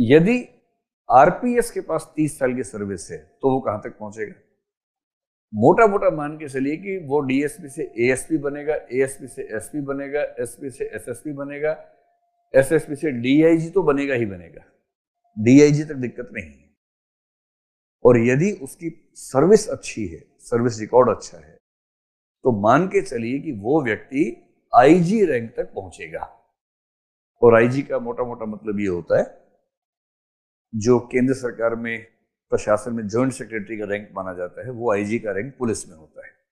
यदि आरपीएस के पास 30 साल की सर्विस है तो वो कहां तक पहुंचेगा मोटा मोटा मान के चलिए कि वो डीएसपी से एएसपी बनेगा एएसपी से एसपी बनेगा एसपी से एसएसपी बनेगा एसएसपी से डीआईजी तो बनेगा ही बनेगा डीआईजी तक दिक्कत नहीं है और यदि उसकी सर्विस अच्छी है सर्विस रिकॉर्ड अच्छा है तो मान के चलिए कि वो व्यक्ति आईजी रैंक तक पहुंचेगा और आईजी का मोटा मोटा मतलब ये होता है जो केंद्र सरकार में प्रशासन में जॉइंट सेक्रेटरी का रैंक माना जाता है वो आईजी का रैंक पुलिस में होता है